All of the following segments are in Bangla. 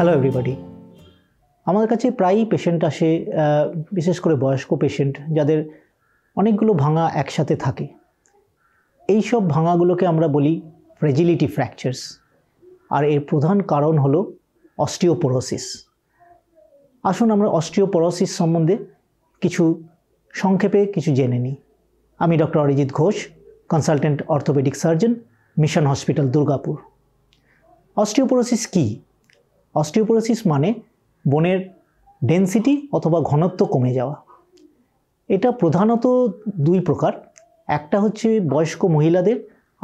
হ্যালো এভরিবাডি আমার কাছে প্রায়ই পেশেন্ট আসে বিশেষ করে বয়স্ক পেশেন্ট যাদের অনেকগুলো ভাঙা একসাথে থাকে এই সব ভাঙাগুলোকে আমরা বলি ফ্রেজিলিটি ফ্র্যাকচার্স আর এর প্রধান কারণ হল অস্টিওপোরোসিস আসুন আমরা অস্টিওপোরোসিস সম্বন্ধে কিছু সংক্ষেপে কিছু জেনে নিই আমি doctor Arijit Ghosh consultant orthopaedic surgeon mission hospital Durgapur osteoporosis কী অস্টিওপোরোসিস মানে বনের ডেন্সিটি অথবা ঘনত্ব কমে যাওয়া এটা প্রধানত দুই প্রকার একটা হচ্ছে বয়স্ক মহিলাদের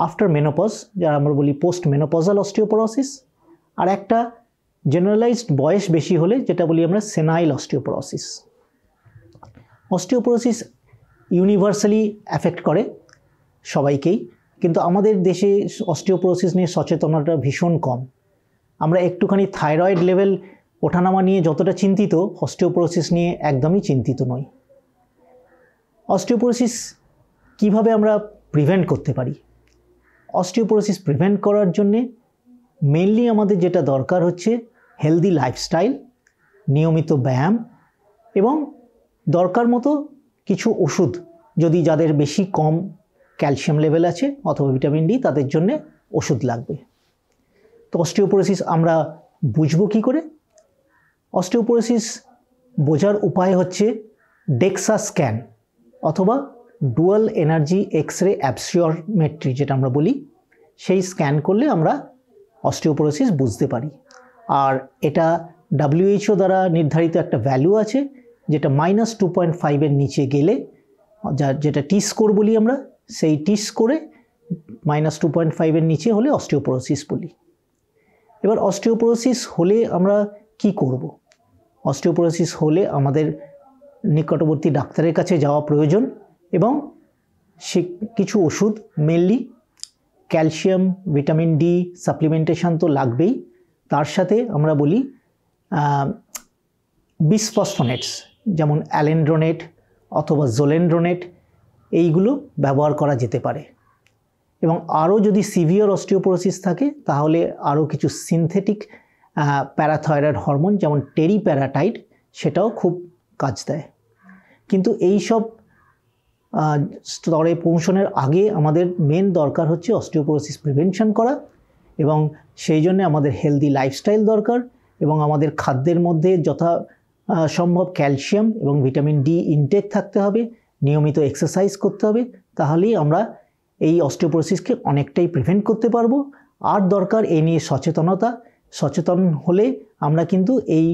আফটার মেনোপজ যারা আমরা বলি পোস্ট মেনোপজাল অস্টিওপোরোসিস আর একটা জেনারেলাইজড বয়স বেশি হলে যেটা বলি আমরা senile osteoporosis osteoporosis universally affect করে সবাইকেই কিন্তু আমাদের দেশে অস্টিওপোরোসিস নিয়ে সচেতনতা ভীষণ কম আমরা একটুখানি থাইরয়েড লেভেল ওঠানামা নিয়ে যতটা চিন্তিত অস্টিওপোরোসিস নিয়ে একদমই চিন্তিত নই অস্টিওপোরোসিস কিভাবে আমরা প্রিভেন্ট করতে পারি অস্টিওপোরোসিস প্রিভেন্ট করার জন্যে মেনলি আমাদের যেটা দরকার হচ্ছে হেলদি লাইফস্টাইল নিয়মিত ব্যায়াম এবং দরকার মতো কিছু ওষুধ যদি যাদের বেশি কম ক্যালসিয়াম লেভেল আছে অথবা ভিটামিন ডি তাদের জন্যে ওষুধ লাগবে তো অস্টিওপোরোসিস আমরা বুঝব কি করে অস্টিওপোরোসিস বোঝার উপায় হচ্ছে ডেক্সা স্ক্যান অথবা dual energy X ray absorptiometry যেটা আমরা বলি সেই স্ক্যান করলে আমরা অস্টিওপোরোসিস বুঝতে পারি আর এটা ডাব্লিউএইচও দ্বারা নির্ধারিত একটা ভ্যালু আছে যেটা মাইনাস টু পয়েন্ট ফাইভের নিচে গেলে যা যেটা টি স্কোর বলি আমরা সেই টি স্কোরে মাইনাস টু পয়েন্ট ফাইভের নিচে হলে অস্টিওপোরোসিস বলি এবার অস্টিওপোরোসিস হলে আমরা কি করব। অস্টিওপোরোসিস হলে আমাদের নিকটবর্তী ডাক্তারের কাছে যাওয়া প্রয়োজন এবং সে কিছু ওষুধ mainly calcium vitamin D supplementation তো লাগবেই তার সাথে আমরা বলি বিসফসফোনেটস যেমন অ্যালেন্ড্রোনেট অথবা জোলেন্ড্রোনেট এইগুলো ব্যবহার করা যেতে পারে এবং আরও যদি সিভিয়ার অস্টিওপোরোসিস থাকে তাহলে আরও কিছু সিনথেটিক প্যারাথয়রয়েড হরমোন যেমন টেরি প্যারাটাইড সেটাও খুব কাজ দেয় কিন্তু এই সব স্তরে পৌঁছানোর আগে আমাদের মেন দরকার হচ্ছে অস্টিওপোরোসিস প্রিভেনশন করা এবং সেই জন্য আমাদের হেলদি লাইফস্টাইল দরকার এবং আমাদের খাদ্যের মধ্যে যথা সম্ভব ক্যালসিয়াম এবং ভিটামিন ডি ইনটেক থাকতে হবে নিয়মিত এক্সারসাইজ করতে হবে তাহলেই আমরা এই অস্টিওপোরোসিসকে অনেকটাই প্রিভেন্ট করতে পারবো আর দরকার এই নিয়ে সচেতনতা সচেতন হলে আমরা কিন্তু এই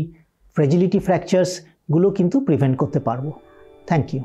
ফ্রেজিলিটি ফ্র্যাকচার্সগুলো কিন্তু প্রিভেন্ট করতে পারবো থ্যাংক ইউ